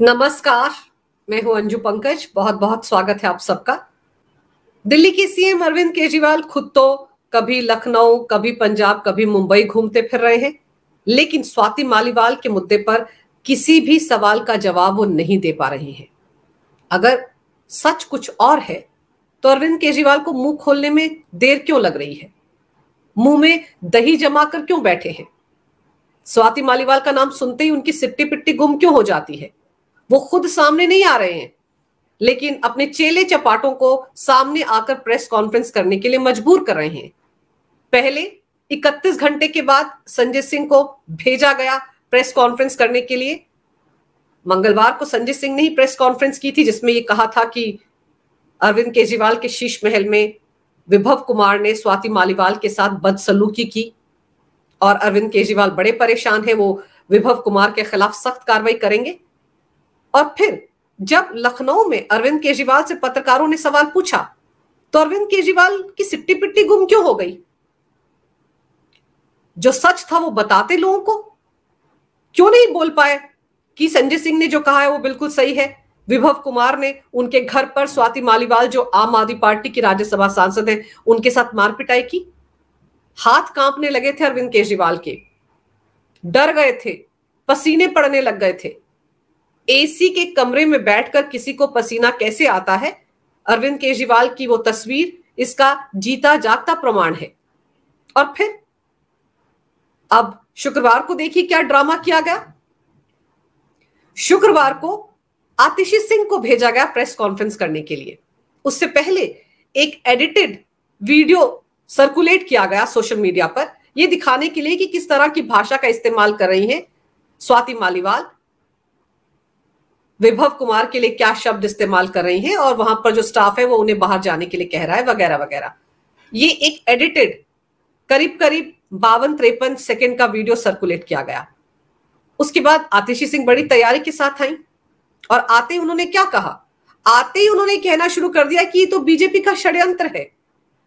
नमस्कार मैं हूं अंजू पंकज बहुत बहुत स्वागत है आप सबका दिल्ली के सीएम अरविंद केजरीवाल खुद तो कभी लखनऊ कभी पंजाब कभी मुंबई घूमते फिर रहे हैं लेकिन स्वाति मालीवाल के मुद्दे पर किसी भी सवाल का जवाब वो नहीं दे पा रही हैं अगर सच कुछ और है तो अरविंद केजरीवाल को मुंह खोलने में देर क्यों लग रही है मुंह में दही जमा कर क्यों बैठे हैं स्वाति मालीवाल का नाम सुनते ही उनकी सिट्टी पिट्टी गुम क्यों हो जाती है वो खुद सामने नहीं आ रहे हैं लेकिन अपने चेले चपाटों को सामने आकर प्रेस कॉन्फ्रेंस करने के लिए मजबूर कर रहे हैं पहले 31 घंटे के बाद संजय सिंह को भेजा गया प्रेस कॉन्फ्रेंस करने के लिए मंगलवार को संजय सिंह ने ही प्रेस कॉन्फ्रेंस की थी जिसमें ये कहा था कि अरविंद केजरीवाल के शीश महल में विभव कुमार ने स्वाति मालीवाल के साथ बदसलूकी की और अरविंद केजरीवाल बड़े परेशान है वो विभव कुमार के खिलाफ सख्त कार्रवाई करेंगे और फिर जब लखनऊ में अरविंद केजरीवाल से पत्रकारों ने सवाल पूछा तो अरविंद केजरीवाल की सिट्टी पिट्टी गुम क्यों हो गई जो सच था वो बताते लोगों को क्यों नहीं बोल पाए कि संजय सिंह ने जो कहा है वो बिल्कुल सही है विभव कुमार ने उनके घर पर स्वाति मालीवाल जो आम आदमी पार्टी की राज्यसभा सांसद है उनके साथ मारपिटाई की हाथ कांपने लगे थे अरविंद केजरीवाल के डर गए थे पसीने पड़ने लग गए थे एसी के कमरे में बैठकर किसी को पसीना कैसे आता है अरविंद केजरीवाल की वो तस्वीर इसका जीता जागता प्रमाण है और फिर अब शुक्रवार को देखिए क्या ड्रामा किया गया शुक्रवार को आतिशी सिंह को भेजा गया प्रेस कॉन्फ्रेंस करने के लिए उससे पहले एक एडिटेड वीडियो सर्कुलेट किया गया सोशल मीडिया पर यह दिखाने के लिए कि किस तरह की भाषा का इस्तेमाल कर रही हैं स्वाति मालीवाल विभव कुमार के लिए क्या शब्द इस्तेमाल कर रही हैं और वहां पर जो स्टाफ है वो उन्हें बाहर जाने के लिए कह रहा है वगैरह वगैरह ये एक एडिटेड करीब करीब बावन त्रेपन सेकेंड का वीडियो सर्कुलेट किया गया उसके बाद आतिशी सिंह बड़ी तैयारी के साथ आई और आते ही उन्होंने क्या कहा आते ही उन्होंने कहना शुरू कर दिया कि ये तो बीजेपी का षड्यंत्र है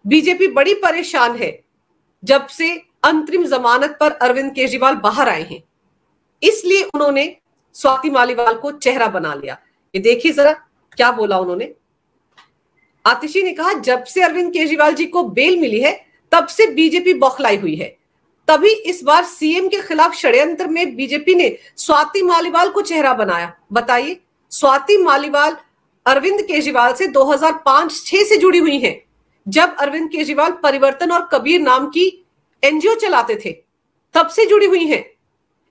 बीजेपी बड़ी परेशान है जब से अंतरिम जमानत पर अरविंद केजरीवाल बाहर आए हैं इसलिए उन्होंने स्वाति मालीवाल को चेहरा बना लिया ये देखिए जरा क्या बोला उन्होंने आतिशी ने कहा जब से अरविंद केजरीवाल जी को बेल मिली है तब से बीजेपी बौखलाई हुई है तभी इस बार सीएम के खिलाफ षड्यंत्र में बीजेपी ने स्वाति मालीवाल को चेहरा बनाया बताइए स्वाति मालीवाल अरविंद केजरीवाल से 2005-6 से जुड़ी हुई हैं जब अरविंद केजरीवाल परिवर्तन और कबीर नाम की एनजीओ चलाते थे तब से जुड़ी हुई हैं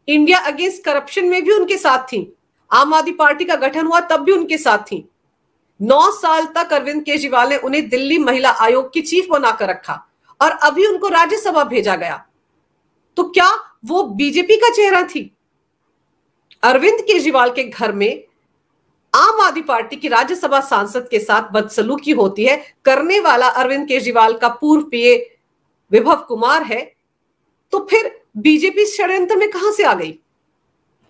इंडिया अगेंस्ट करप्शन में भी उनके साथ थी आम आदमी पार्टी का गठन हुआ तब भी उनके साथ थी नौ साल तक अरविंद केजरीवाल ने उन्हें दिल्ली महिला आयोग की चीफ बनाकर रखा और अभी उनको राज्यसभा भेजा गया तो क्या वो बीजेपी का चेहरा थी अरविंद केजरीवाल के घर में आम आदमी पार्टी की राज्यसभा सांसद के साथ बदसलूकी होती है करने वाला अरविंद केजरीवाल का पूर्व पीए विभव कुमार है तो फिर बीजेपी षड्यंत्र में कहां से आ गई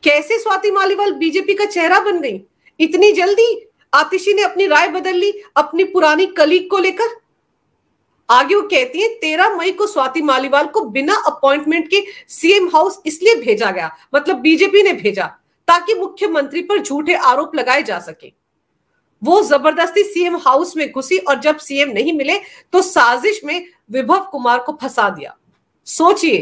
कैसे स्वाति मालीवाल बीजेपी का चेहरा बन गई इतनी जल्दी आतिशी ने अपनी राय बदल ली अपनी पुरानी कलीग को लेकर आगे वो कहती है तेरह मई को स्वाति मालीवाल को बिना अपॉइंटमेंट के सीएम हाउस इसलिए भेजा गया मतलब बीजेपी ने भेजा ताकि मुख्यमंत्री पर झूठे आरोप लगाए जा सके वो जबरदस्ती सीएम हाउस में घुसी और जब सीएम नहीं मिले तो साजिश में विभव कुमार को फंसा दिया सोचिए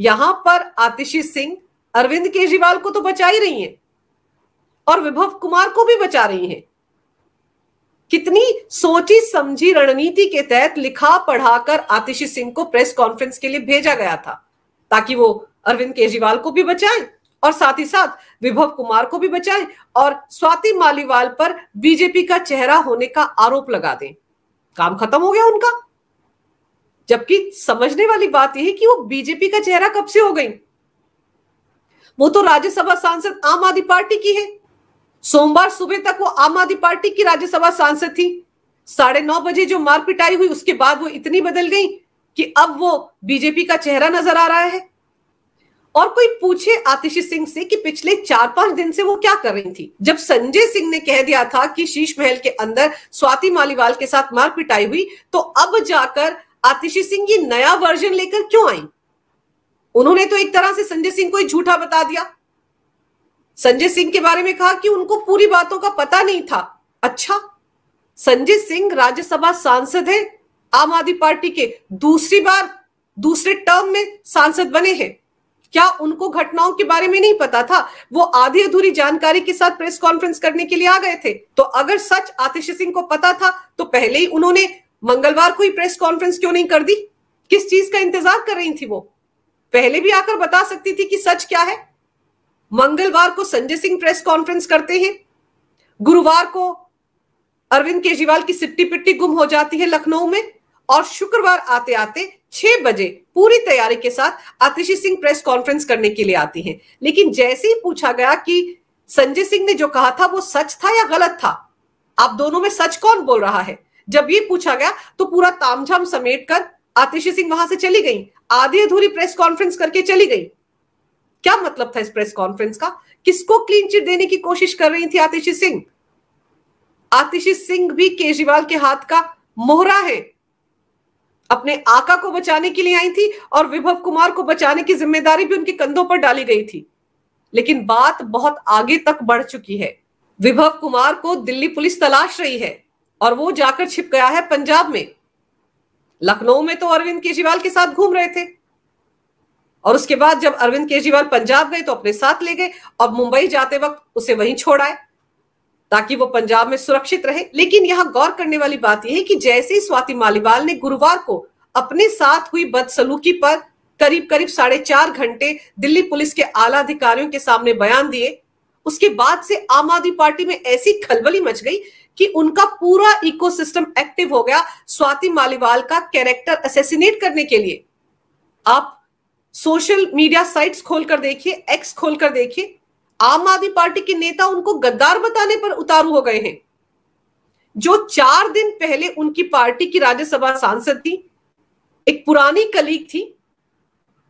यहां पर आतिशी सिंह अरविंद केजरीवाल को तो बचा ही रही हैं और विभव कुमार को भी बचा रही हैं कितनी सोची समझी रणनीति के तहत लिखा पढ़ाकर आतिशी सिंह को प्रेस कॉन्फ्रेंस के लिए भेजा गया था ताकि वो अरविंद केजरीवाल को भी बचाए और साथ ही साथ विभव कुमार को भी बचाए और स्वाति मालीवाल पर बीजेपी का चेहरा होने का आरोप लगा दें काम खत्म हो गया उनका जबकि समझने वाली बात यह है कि वो बीजेपी का चेहरा कब से हो गई वो तो राज्यसभा सांसद आम आदमी पार्टी की है सोमवार सुबह तक वो आम आदमी पार्टी की राज्यसभा सांसद थी साढ़े नौ बजे जो मारपीट आई हुई उसके बाद वो इतनी बदल गई कि अब वो बीजेपी का चेहरा नजर आ रहा है और कोई पूछे आतिशी सिंह से कि पिछले चार पांच दिन से वो क्या कर रही थी जब संजय सिंह ने कह दिया था कि शीश महल के अंदर स्वाति मालीवाल के साथ मार पिटाई हुई तो अब जाकर आतिशी सिंह ये नया वर्जन लेकर क्यों आई उन्होंने तो एक तरह से संजय सिंह को ही झूठा बता दिया संजय सिंह के बारे में कहा कि उनको पूरी बातों का पता नहीं था अच्छा संजय सिंह राज्यसभा सांसद है आम आदमी पार्टी के दूसरी बार दूसरे टर्म में सांसद बने हैं क्या उनको घटनाओं के बारे में नहीं पता था वो आधी अधूरी जानकारी के साथ प्रेस कॉन्फ्रेंस करने के लिए आ गए थे तो अगर सच आतिश सिंह को पता था तो पहले ही उन्होंने मंगलवार को ही प्रेस कॉन्फ्रेंस क्यों नहीं कर दी किस चीज का इंतजार कर रही थी वो पहले भी आकर बता सकती थी कि सच क्या है मंगलवार को संजय सिंह प्रेस कॉन्फ्रेंस करते हैं गुरुवार को अरविंद केजरीवाल की सिट्टी पिट्टी गुम हो जाती है लखनऊ में और शुक्रवार आते आते छह बजे पूरी तैयारी के साथ आतिशी सिंह प्रेस कॉन्फ्रेंस करने के लिए आती हैं लेकिन जैसे ही पूछा गया कि संजय सिंह ने जो कहा था वो सच था या गलत था आप दोनों में सच कौन बोल रहा है जब ये पूछा गया तो पूरा तामझाम समेट कर आतिशी सिंह वहां से चली गई आधी अधूरी प्रेस कॉन्फ्रेंस करके चली गई क्या मतलब था इस प्रेस कॉन्फ्रेंस का किसको क्लीन चिट देने की कोशिश कर रही थी आतिशी सिंह आतिशी सिंह भी केजरीवाल के हाथ का मोहरा है अपने आका को बचाने के लिए आई थी और विभव कुमार को बचाने की जिम्मेदारी भी उनके कंधों पर डाली गई थी लेकिन बात बहुत आगे तक बढ़ चुकी है विभव कुमार को दिल्ली पुलिस तलाश रही है और वो जाकर छिप गया है पंजाब में लखनऊ में तो अरविंद केजरीवाल के साथ घूम रहे थे और उसके बाद जब अरविंद केजरीवाल पंजाब गए तो अपने साथ ले गए और मुंबई जाते वक्त उसे वहीं छोड़ आए ताकि वो पंजाब में सुरक्षित रहे लेकिन यहां गौर करने वाली बात यह है कि जैसे ही स्वाति मालीवाल ने गुरुवार को अपने साथ हुई बदसलूकी पर करीब करीब साढ़े चार घंटे दिल्ली पुलिस के आला अधिकारियों के सामने बयान दिए उसके बाद से आम आदमी पार्टी में ऐसी खलबली मच गई कि उनका पूरा इकोसिस्टम एक्टिव हो गया स्वाति मालीवाल का कैरेक्टर असेसिनेट करने के लिए आप सोशल मीडिया साइट्स खोलकर देखिए एक्स खोलकर देखिए आम आदमी पार्टी के नेता उनको गद्दार बताने पर उतारू हो गए हैं जो चार दिन पहले उनकी पार्टी की राज्यसभा सांसद थी एक पुरानी कलीग थी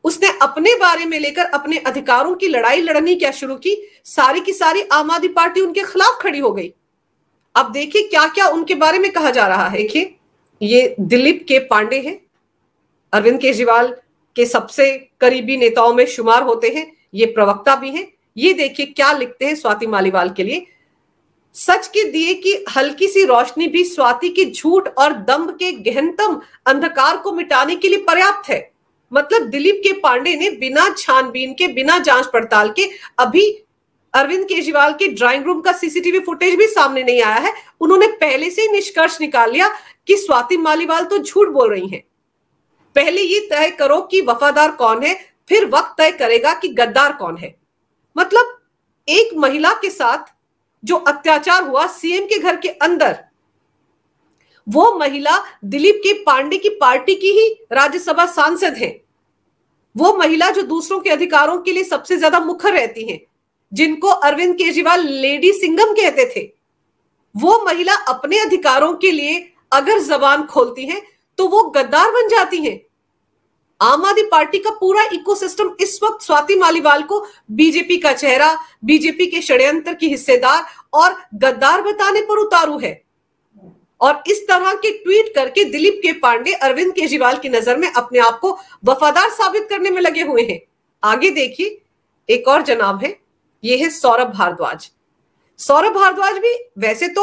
उसने अपने बारे में लेकर अपने अधिकारों की लड़ाई लड़नी क्या शुरू की सारी की सारी आम आदमी पार्टी उनके खिलाफ खड़ी हो गई अब देखिए क्या क्या उनके बारे में कहा जा रहा है कि ये दिलीप के पांडे हैं अरविंद केजरीवाल के सबसे करीबी नेताओं में शुमार होते हैं ये प्रवक्ता भी हैं ये देखिए क्या लिखते हैं स्वाति मालीवाल के लिए सच के दिए की हल्की सी रोशनी भी स्वाति के झूठ और दम्भ के गहनतम अंधकार को मिटाने के लिए पर्याप्त है मतलब दिलीप के पांडे ने बिना छानबीन के बिना जांच पड़ताल के अभी अरविंद केजरीवाल के ड्राइंग रूम का सीसीटीवी फुटेज भी सामने नहीं आया है उन्होंने पहले से ही निष्कर्ष निकाल लिया कि स्वाति मालीवाल तो झूठ बोल रही हैं पहले ये तय करो कि वफादार कौन है फिर वक्त तय करेगा कि गद्दार कौन है मतलब एक महिला के साथ जो अत्याचार हुआ सीएम के घर के अंदर वो महिला दिलीप के पांडे की पार्टी की ही राज्यसभा सांसद है वो महिला जो दूसरों के अधिकारों के लिए सबसे ज्यादा मुखर रहती है जिनको अरविंद केजरीवाल लेडी सिंगम कहते थे वो महिला अपने अधिकारों के लिए अगर जबान खोलती है तो वो गद्दार बन जाती है आम आदमी पार्टी का पूरा इकोसिस्टम इस वक्त स्वाति मालीवाल को बीजेपी का चेहरा बीजेपी के षड्यंत्र की हिस्सेदार और गद्दार बताने पर उतारू है और इस तरह के ट्वीट करके दिलीप के पांडे अरविंद केजरीवाल की नजर में अपने आप को वफादार साबित करने में लगे हुए हैं आगे देखिए एक और जनाब है ये है सौरभ भारद्वाज सौरभ भारद्वाज भी वैसे तो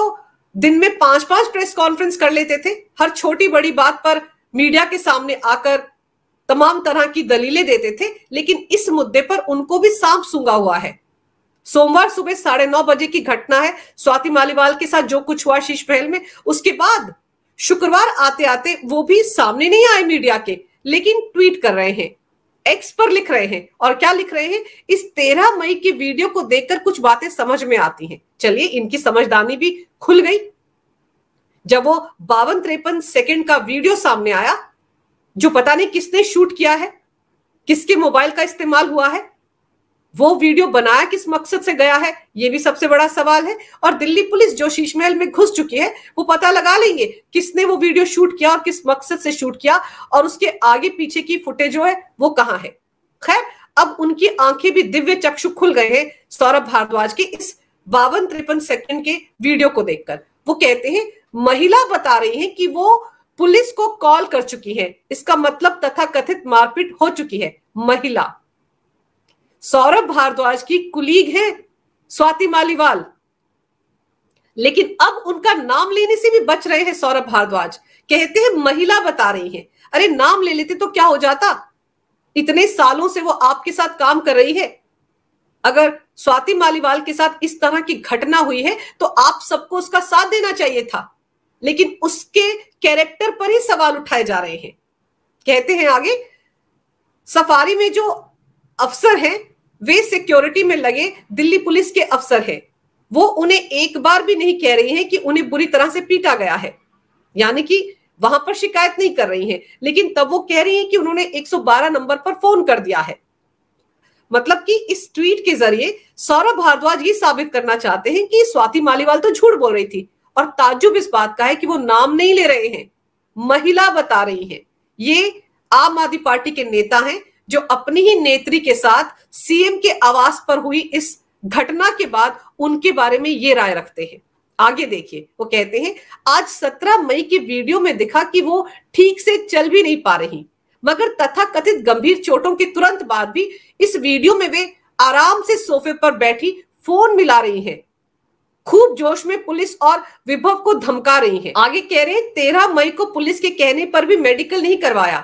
दिन में पांच पांच प्रेस कॉन्फ्रेंस कर लेते थे हर छोटी बड़ी बात पर मीडिया के सामने आकर तमाम तरह की दलीलें देते थे लेकिन इस मुद्दे पर उनको भी सांप सूंगा हुआ है सोमवार सुबह साढ़े नौ बजे की घटना है स्वाति मालीवाल के साथ जो कुछ हुआ शीश महल में उसके बाद शुक्रवार आते आते वो भी सामने नहीं आए मीडिया के लेकिन ट्वीट कर रहे हैं एक्स पर लिख रहे हैं और क्या लिख रहे हैं इस तेरह मई की वीडियो को देखकर कुछ बातें समझ में आती हैं चलिए इनकी समझदानी भी खुल गई जब वो बावन त्रेपन सेकेंड का वीडियो सामने आया जो पता नहीं किसने शूट किया है किसके मोबाइल का इस्तेमाल हुआ है वो वीडियो बनाया किस मकसद से गया है ये भी सबसे बड़ा सवाल है और दिल्ली पुलिस जो शीशमहल में घुस चुकी है वो पता लगा लेंगे किसने वो वीडियो शूट किया और किस मकसद से शूट किया और उसके आगे पीछे की फुटेज जो है वो कहाँ है खैर अब उनकी आंखें भी दिव्य चक्षु खुल गए हैं सौरभ भारद्वाज के इस बावन तिरपन सेकंड के वीडियो को देखकर वो कहते हैं महिला बता रही है कि वो पुलिस को कॉल कर चुकी है इसका मतलब तथा कथित मारपीट हो चुकी है महिला सौरभ भारद्वाज की कुलीग है स्वाति मालीवाल लेकिन अब उनका नाम लेने से भी बच रहे हैं सौरभ भारद्वाज कहते हैं महिला बता रही हैं अरे नाम ले लेते तो क्या हो जाता इतने सालों से वो आपके साथ काम कर रही है अगर स्वाति मालीवाल के साथ इस तरह की घटना हुई है तो आप सबको उसका साथ देना चाहिए था लेकिन उसके कैरेक्टर पर ही सवाल उठाए जा रहे हैं कहते हैं आगे सफारी में जो अफसर हैं वे सिक्योरिटी में लगे दिल्ली पुलिस के अफसर हैं वो उन्हें एक बार भी नहीं कह रही हैं कि उन्हें बुरी तरह से पीटा गया है यानी कि वहां पर शिकायत नहीं कर रही हैं लेकिन तब वो कह रही हैं कि उन्होंने 112 नंबर पर फोन कर दिया है मतलब कि इस ट्वीट के जरिए सौरभ भारद्वाज ये साबित करना चाहते हैं कि स्वाति मालीवाल तो झूठ बोल रही थी और ताजुब इस बात का है कि वो नाम नहीं ले रहे हैं महिला बता रही है ये आम आदमी पार्टी के नेता हैं जो अपनी ही नेत्री के साथ सीएम के आवास पर हुई इस घटना के बाद उनके बारे में ये राय रखते हैं आगे देखिए वो कहते हैं आज 17 मई की वीडियो में दिखा कि वो ठीक से चल भी नहीं पा रही मगर तथा कथित गंभीर चोटों के तुरंत बाद भी इस वीडियो में वे आराम से सोफे पर बैठी फोन मिला रही हैं खूब जोश में पुलिस और विभव को धमका रही है आगे कह रहे हैं तेरह मई को पुलिस के कहने पर भी मेडिकल नहीं करवाया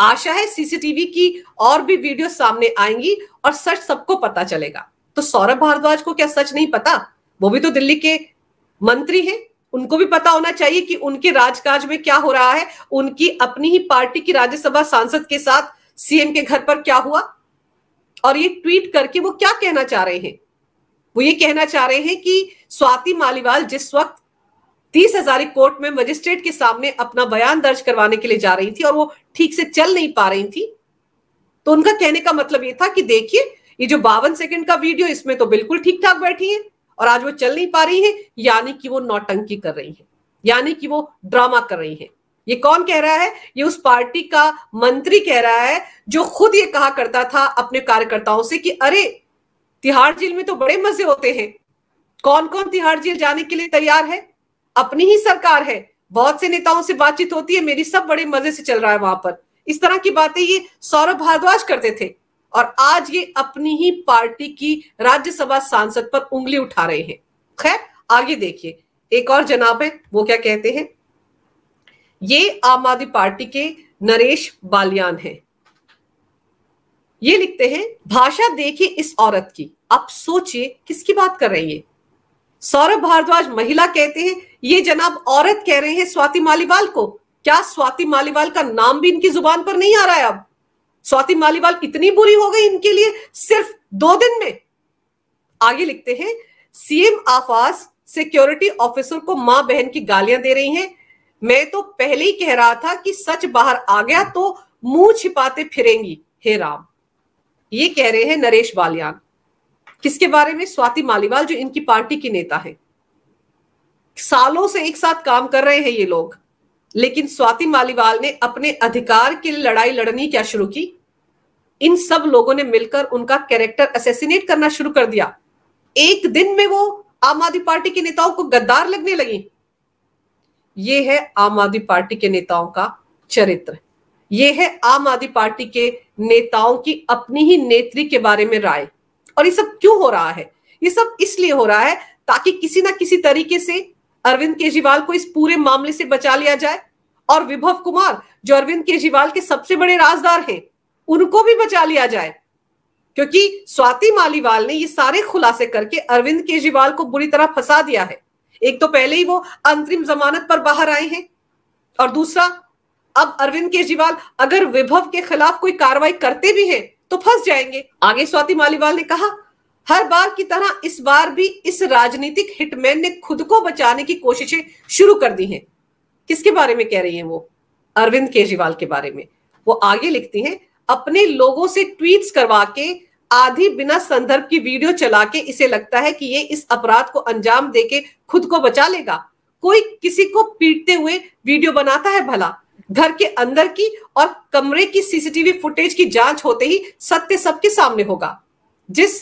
आशा है सीसीटीवी की और भी वीडियो सामने आएंगी और सच सबको पता चलेगा तो सौरभ भारद्वाज को क्या सच नहीं पता वो भी तो दिल्ली के मंत्री हैं उनको भी पता होना चाहिए कि उनके राजकाज में क्या हो रहा है उनकी अपनी ही पार्टी की राज्यसभा सांसद के साथ सीएम के घर पर क्या हुआ और ये ट्वीट करके वो क्या कहना चाह रहे हैं वो ये कहना चाह रहे हैं कि स्वाति मालीवाल जिस वक्त तीस हजारी कोर्ट में मजिस्ट्रेट के सामने अपना बयान दर्ज करवाने के लिए जा रही थी और वो ठीक से चल नहीं पा रही थी तो उनका कहने का मतलब ये था कि देखिए ये जो बावन सेकंड का वीडियो इसमें तो बिल्कुल ठीक ठाक बैठी है और आज वो चल नहीं पा रही है यानी कि वो नौटंकी कर रही है यानी कि वो ड्रामा कर रही है ये कौन कह रहा है ये उस पार्टी का मंत्री कह रहा है जो खुद ये कहा करता था अपने कार्यकर्ताओं से कि अरे तिहाड़ जेल में तो बड़े मजे होते हैं कौन कौन तिहाड़ जेल जाने के लिए तैयार है अपनी ही सरकार है बहुत से नेताओं से बातचीत होती है मेरी सब बड़े मजे से चल रहा है वहां पर इस तरह की बातें ये सौरभ भारद्वाज करते थे और आज ये अपनी ही पार्टी की राज्यसभा सांसद पर उंगली उठा रहे हैं खैर आगे देखिए एक और जनाब है वो क्या कहते हैं ये आम आदमी पार्टी के नरेश बालियान हैं ये लिखते हैं भाषा देखिए इस औरत की आप सोचिए किसकी बात कर रही है सौरभ भारद्वाज महिला कहते हैं ये जनाब औरत कह रहे हैं स्वाति मालीवाल को क्या स्वाति मालीवाल का नाम भी इनकी जुबान पर नहीं आ रहा है अब स्वाति मालीवाल इतनी बुरी हो गई इनके लिए सिर्फ दो दिन में आगे लिखते हैं सीएम आफाज सिक्योरिटी ऑफिसर को मां बहन की गालियां दे रही हैं मैं तो पहले ही कह रहा था कि सच बाहर आ गया तो मुंह छिपाते फिरेंगी हे राम ये कह रहे हैं नरेश बालियान किसके बारे में स्वाति मालीवाल जो इनकी पार्टी की नेता है सालों से एक साथ काम कर रहे हैं ये लोग लेकिन स्वाति मालीवाल ने अपने अधिकार के लिए लड़ाई लड़नी क्या शुरू की इन सब लोगों ने मिलकर उनका कैरेक्टर असेसिनेट करना शुरू कर दिया एक दिन में वो आम आदमी पार्टी के नेताओं को गद्दार लगने लगी ये है आम आदमी पार्टी के नेताओं का चरित्र ये है आम आदमी पार्टी के नेताओं की अपनी ही नेत्री के बारे में राय और ये सब क्यों हो रहा है ये सब इसलिए हो रहा है ताकि किसी ना किसी तरीके से अरविंद केजरीवाल को इस पूरे मामले से बचा लिया जाए और विभव कुमार जो अरविंद केजरीवाल के सबसे बड़े राजदार हैं उनको भी बचा लिया जाए क्योंकि स्वाति मालीवाल ने ये सारे खुलासे करके अरविंद केजरीवाल को बुरी तरह फंसा दिया है एक तो पहले ही वो अंतरिम जमानत पर बाहर आए हैं और दूसरा अब अरविंद केजरीवाल अगर विभव के खिलाफ कोई कार्रवाई करते भी हैं तो फंस जाएंगे आगे स्वाति मालीवाल ने कहा हर बार की तरह इस बार भी इस राजनीतिक हिटमैन ने खुद को बचाने की कोशिशें शुरू कर दी हैं किसके बारे में कह रही हैं वो अरविंद केजरीवाल के बारे में वो आगे लिखती हैं अपने लोगों से ट्वीट्स करवा के आधी बिना संदर्भ की वीडियो चला के इसे लगता है कि ये इस अपराध को अंजाम देके खुद को बचा लेगा कोई किसी को पीटते हुए वीडियो बनाता है भला घर के अंदर की और कमरे की सीसीटीवी फुटेज की जांच होते ही सत्य सबके सामने होगा जिस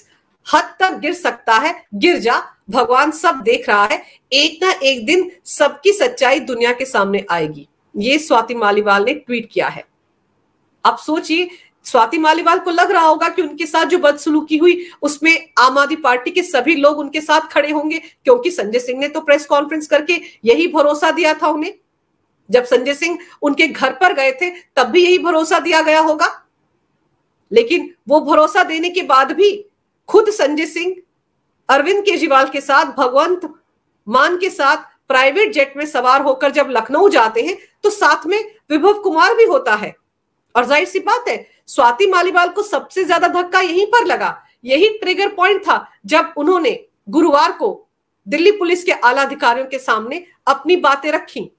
हद तक गिर सकता है गिर जा भगवान सब देख रहा है एक ना एक दिन सबकी सच्चाई दुनिया के सामने आएगी ये स्वाति मालीवाल ने ट्वीट किया है अब सोचिए स्वाति मालीवाल को लग रहा होगा कि उनके साथ जो बदसलूकी हुई उसमें आम आदमी पार्टी के सभी लोग उनके साथ खड़े होंगे क्योंकि संजय सिंह ने तो प्रेस कॉन्फ्रेंस करके यही भरोसा दिया था उन्हें जब संजय सिंह उनके घर पर गए थे तब भी यही भरोसा दिया गया होगा लेकिन वो भरोसा देने के बाद भी खुद संजय सिंह अरविंद केजरीवाल के साथ भगवंत मान के साथ प्राइवेट जेट में सवार होकर जब लखनऊ जाते हैं तो साथ में विभव कुमार भी होता है और जाहिर सी बात है स्वाति मालीवाल को सबसे ज्यादा धक्का यहीं पर लगा यही ट्रिगर पॉइंट था जब उन्होंने गुरुवार को दिल्ली पुलिस के आला अधिकारियों के सामने अपनी बातें रखी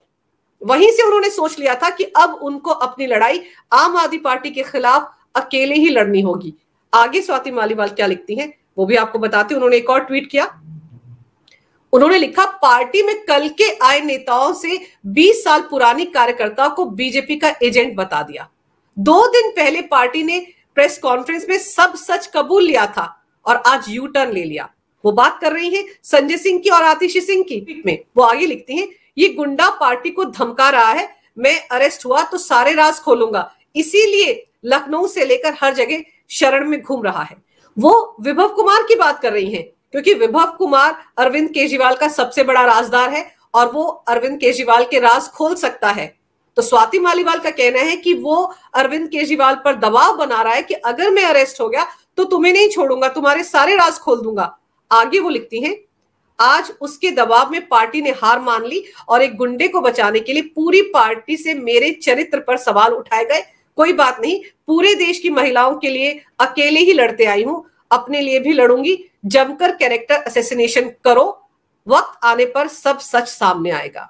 वहीं से उन्होंने सोच लिया था कि अब उनको अपनी लड़ाई आम आदमी पार्टी के खिलाफ अकेले ही लड़नी होगी आगे स्वाति मालीवाल क्या लिखती हैं वो भी आपको बताती उन्होंने एक और ट्वीट किया उन्होंने लिखा पार्टी में कल के आए नेताओं से 20 साल पुरानी कार्यकर्ताओं को बीजेपी का एजेंट बता दिया दो दिन पहले पार्टी ने प्रेस कॉन्फ्रेंस में सब सच कबूल लिया था और आज यू टर्न ले लिया वो बात कर रही है संजय सिंह की और आतिशी सिंह की में वो आगे लिखती हैं ये गुंडा पार्टी को धमका रहा है मैं अरेस्ट हुआ तो सारे राज खोलूंगा इसीलिए लखनऊ से लेकर हर जगह शरण में घूम रहा है वो विभव कुमार की बात कर रही हैं क्योंकि विभव कुमार अरविंद केजरीवाल का सबसे बड़ा राजदार है और वो अरविंद केजरीवाल के राज खोल सकता है तो स्वाति मालीवाल का कहना है कि वो अरविंद केजरीवाल पर दबाव बना रहा है कि अगर मैं अरेस्ट हो गया तो तुम्हें नहीं छोड़ूंगा तुम्हारे सारे राज खोल दूंगा आगे वो लिखती हैं आज उसके दबाव में पार्टी ने हार मान ली और एक गुंडे को बचाने के लिए पूरी पार्टी से मेरे चरित्र पर सवाल उठाए गए कोई बात नहीं पूरे देश की महिलाओं के लिए अकेले ही लड़ते आई हूं अपने लिए भी लड़ूंगी जमकर कैरेक्टर असेसिनेशन करो वक्त आने पर सब सच सामने आएगा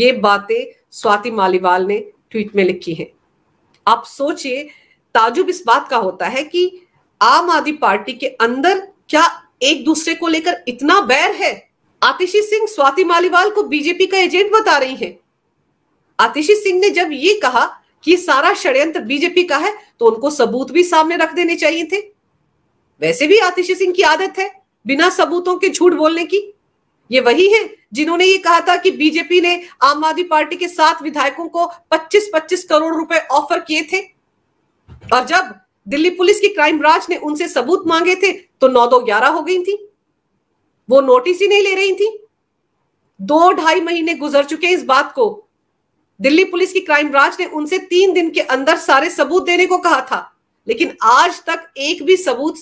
ये बातें स्वाति मालीवाल ने ट्वीट में लिखी है आप सोचिए ताजुब इस बात का होता है कि आम आदमी पार्टी के अंदर क्या एक दूसरे को लेकर इतना बैर है आतिशी सिंह स्वाति मालीवाल को बीजेपी का एजेंट बता रही है आतिशी सिंह ने जब ये कहा कि सारा षड्यंत्र बीजेपी का है तो उनको सबूत भी सामने रख देने चाहिए थे वैसे भी आतिशी सिंह की आदत है बिना सबूतों के झूठ बोलने की ये वही है जिन्होंने ये कहा था कि बीजेपी ने आम आदमी पार्टी के सात विधायकों को 25-25 करोड़ रुपए ऑफर किए थे और जब दिल्ली पुलिस की क्राइम ब्रांच ने उनसे सबूत मांगे थे तो नौ दो ग्यारह हो गई थी वो नोटिस ही नहीं ले रही थी दो ढाई महीने गुजर चुके इस बात को दिल्ली पुलिस की क्राइम ब्रांच ने उनसे तीन दिन के अंदर सारे सबूत देने को कहा था लेकिन आज तक एक भी सबूत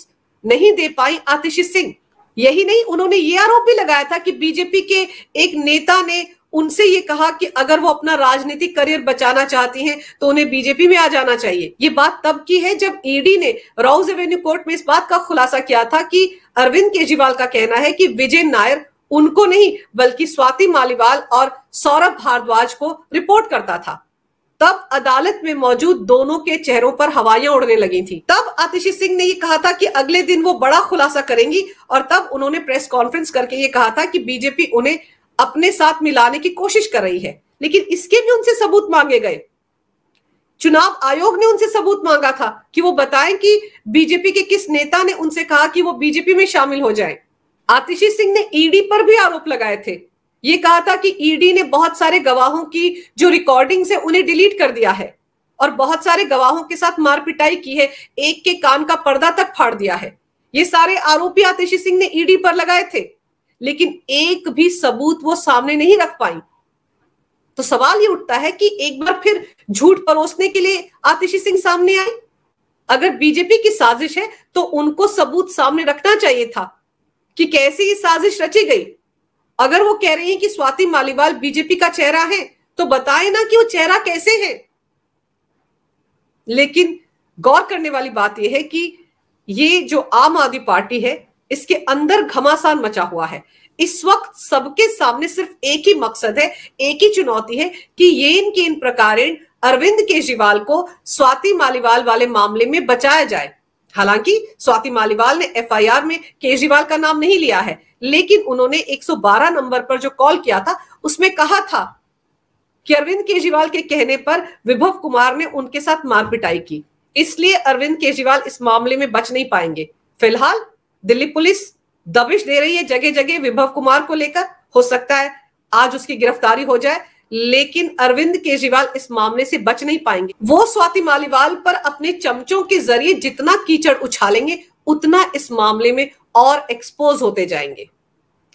नहीं दे पाई आतिशी सिंह यही नहीं उन्होंने ये आरोप भी लगाया था कि बीजेपी के एक नेता ने उनसे ये कहा कि अगर वो अपना राजनीतिक करियर बचाना चाहती हैं तो उन्हें बीजेपी में आ जाना चाहिए ये बात तब की है जब ईडी ने राउज रेवेन्यू कोर्ट में इस बात का खुलासा किया था कि अरविंद केजरीवाल का कहना है कि विजय नायर उनको नहीं बल्कि स्वाति मालीवाल और सौरभ भारद्वाज को रिपोर्ट करता था तब अदालत में मौजूद दोनों के चेहरों पर हवाइया उड़ने लगी थी तब आतिशी सिंह ने ये कहा था कि अगले दिन वो बड़ा खुलासा करेंगी और तब उन्होंने प्रेस कॉन्फ्रेंस करके ये कहा था कि बीजेपी उन्हें अपने साथ मिलाने की कोशिश कर रही है लेकिन इसके भी उनसे सबूत मांगे गए चुनाव आयोग ने उनसे सबूत मांगा था कि वो बताएं कि बीजेपी के किस नेता ने उनसे कहा कि वो बीजेपी में शामिल हो जाए आतिशी सिंह ने ईडी पर भी आरोप लगाए थे ये कहा था कि ईडी ने बहुत सारे गवाहों की जो रिकॉर्डिंग है उन्हें डिलीट कर दिया है और बहुत सारे गवाहों के साथ मारपिटाई की है एक के कान का पर्दा तक फाड़ दिया है ये सारे आरोपी आतिशी सिंह ने ईडी पर लगाए थे लेकिन एक भी सबूत वो सामने नहीं रख पाई तो सवाल ये उठता है कि एक बार फिर झूठ परोसने के लिए आतिशी सिंह सामने आई अगर बीजेपी की साजिश है तो उनको सबूत सामने रखना चाहिए था कि ये साजिश रची गई अगर वो कह रही है कि स्वाति मालीवाल बीजेपी का चेहरा है तो बताए ना कि वो चेहरा कैसे है लेकिन गौर करने वाली बात यह है कि ये जो आम आदमी पार्टी है इसके अंदर घमासान मचा हुआ है इस वक्त सबके सामने सिर्फ एक ही मकसद है एक ही चुनौती है कि ये इनके इन प्रकार अरविंद केजरीवाल को स्वाति मालीवाल वाले मामले में बचाया जाए हालांकि स्वाति मालीवाल ने एफआईआर में केजरीवाल का नाम नहीं लिया है लेकिन उन्होंने 112 नंबर पर जो कॉल किया था उसमें कहा था कि अरविंद केजरीवाल के कहने पर विभव कुमार ने उनके साथ मारपिटाई की इसलिए अरविंद केजरीवाल इस मामले में बच नहीं पाएंगे फिलहाल दिल्ली पुलिस दबिश दे रही है जगह जगह विभव कुमार को लेकर हो सकता है आज उसकी गिरफ्तारी हो जाए लेकिन अरविंद केजरीवाल इस मामले से बच नहीं पाएंगे वो स्वाति मालीवाल पर अपने चमचों के जरिए जितना कीचड़ उछालेंगे उतना इस मामले में और एक्सपोज होते जाएंगे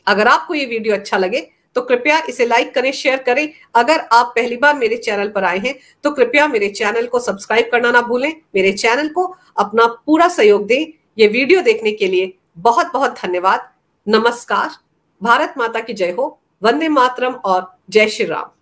अगर आपको ये वीडियो अच्छा लगे तो कृपया इसे लाइक करें शेयर करें अगर आप पहली बार मेरे चैनल पर आए हैं तो कृपया मेरे चैनल को सब्सक्राइब करना ना भूलें मेरे चैनल को अपना पूरा सहयोग दें ये वीडियो देखने के लिए बहुत बहुत धन्यवाद नमस्कार भारत माता की जय हो वंदे मातरम और जय श्री राम